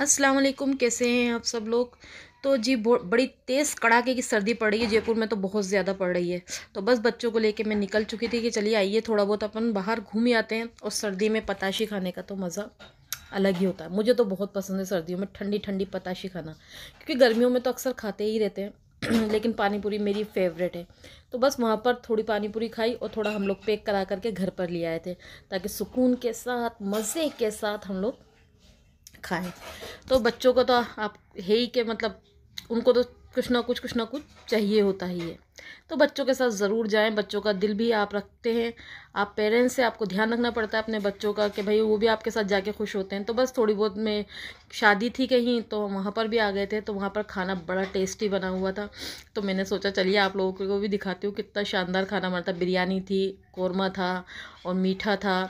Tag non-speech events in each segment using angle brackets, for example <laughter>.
अस्सलाम वालेकुम कैसे हैं आप सब लोग तो जी बड़ी तेज़ कड़ाके की सर्दी पड़ रही है जयपुर में तो बहुत ज़्यादा पड़ रही है तो बस बच्चों को लेके मैं निकल चुकी थी कि चलिए आइए थोड़ा बहुत अपन बाहर घूम ही आते हैं और सर्दी में पताशी खाने का तो मज़ा अलग ही होता है मुझे तो बहुत पसंद है सर्दियों में ठंडी ठंडी पताशी खाना क्योंकि गर्मियों में तो अक्सर खाते ही रहते हैं <clears throat> लेकिन पानीपुरी मेरी फेवरेट है तो बस वहाँ पर थोड़ी पानीपुरी खाई और थोड़ा हम लोग पैक करा करके घर पर ले आए थे ताकि सुकून के साथ मज़े के साथ हम लोग खाएँ तो बच्चों को तो आप है ही के मतलब उनको तो कुछ ना कुछ कुछ ना कुछ चाहिए होता ही है तो बच्चों के साथ ज़रूर जाएं बच्चों का दिल भी आप रखते हैं आप पेरेंट्स से आपको ध्यान रखना पड़ता है अपने बच्चों का कि भाई वो भी आपके साथ जाके खुश होते हैं तो बस थोड़ी बहुत में शादी थी कहीं तो वहाँ पर भी आ गए थे तो वहाँ पर खाना बड़ा टेस्टी बना हुआ था तो मैंने सोचा चलिए आप लोगों को भी दिखाती हूँ कितना शानदार खाना बना बिरयानी थी कौरमा था और मीठा था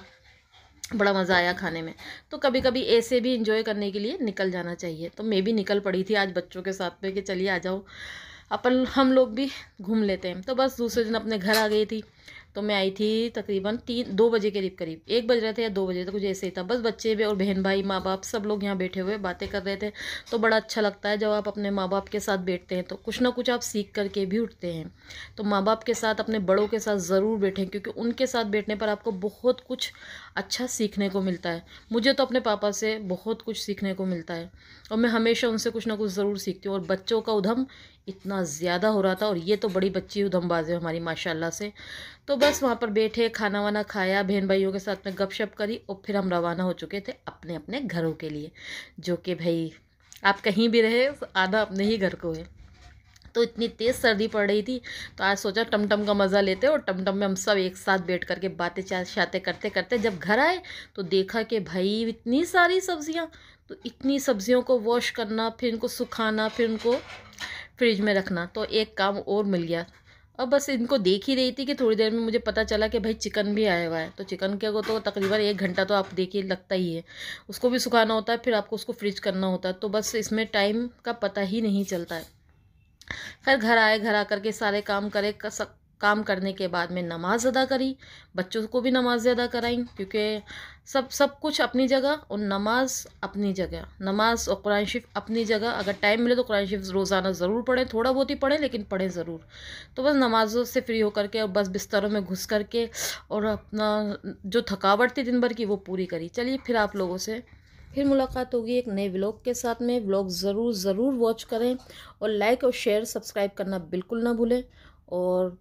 बड़ा मज़ा आया खाने में तो कभी कभी ऐसे भी इंजॉय करने के लिए निकल जाना चाहिए तो मैं भी निकल पड़ी थी आज बच्चों के साथ में कि चलिए आ जाओ अपन हम लोग भी घूम लेते हैं तो बस दूसरे दिन अपने घर आ गई थी तो मैं आई थी तकरीबन तीन दो बजे के करीब करीब एक बज रहे थे या दो बजे तक तो कुछ ऐसे ही था बस बच्चे भी और बहन भाई माँ बाप सब लोग यहाँ बैठे हुए बातें कर रहे थे तो बड़ा अच्छा लगता है जब आप अपने माँ बाप के साथ बैठते हैं तो कुछ ना कुछ आप सीख करके भी उठते हैं तो माँ बाप के साथ अपने बड़ों के साथ ज़रूर बैठें क्योंकि उनके साथ बैठने पर आपको बहुत कुछ अच्छा सीखने को मिलता है मुझे तो अपने पापा से बहुत कुछ सीखने को मिलता है और मैं हमेशा उनसे कुछ ना कुछ ज़रूर सीखती हूँ और बच्चों का उधम इतना ज़्यादा हो रहा था और ये तो बड़ी बच्ची उधमबाज है हमारी माशाला से तो बस वहाँ पर बैठे खाना वाना खाया बहन भाइयों के साथ में गपशप करी और फिर हम रवाना हो चुके थे अपने अपने घरों के लिए जो कि भाई आप कहीं भी रहे आधा अपने ही घर को है तो इतनी तेज़ सर्दी पड़ रही थी तो आज सोचा टमटम का मज़ा लेते और टमटम में हम सब एक साथ बैठ करके बातें शाते करते करते जब घर आए तो देखा कि भाई इतनी सारी सब्ज़ियाँ तो इतनी सब्ज़ियों को वॉश करना फिर इनको सुखाना फिर उनको फ्रिज में रखना तो एक काम और मिल गया और बस इनको देख ही रही थी कि थोड़ी देर में मुझे पता चला कि भाई चिकन भी आया हुआ है तो चिकन के को तो तकरीबन एक घंटा तो आप देखिए लगता ही है उसको भी सुखाना होता है फिर आपको उसको फ्रिज करना होता है तो बस इसमें टाइम का पता ही नहीं चलता है खैर घर आए घर आकर के सारे काम करे काम करने के बाद में नमाज़ अदा करी बच्चों को भी नमाज़ अदा कराई क्योंकि सब सब कुछ अपनी जगह और नमाज़ अपनी जगह नमाज़ और कुरान शिफ अपनी जगह अगर टाइम मिले तो कुरान शिफ रोज़ाना ज़रूर पढ़ें थोड़ा बहुत ही पढ़ें लेकिन पढ़ें ज़रूर तो बस नमाज़ों से फ्री होकर के और बस बिस्तरों में घुस करके और अपना जो थकावट थी दिन भर की वो पूरी करी चलिए फिर आप लोगों से फिर मुलाकात होगी एक नए व्लॉग के साथ में व्लॉग ज़रूर ज़रूर वॉच करें और लाइक और शेयर सब्सक्राइब करना बिल्कुल ना भूलें और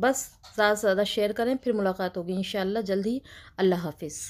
बस ज़्यादा से ज़्यादा शेयर करें फिर मुलाकात होगी इन जल्द ही अल्लाह हाफिज़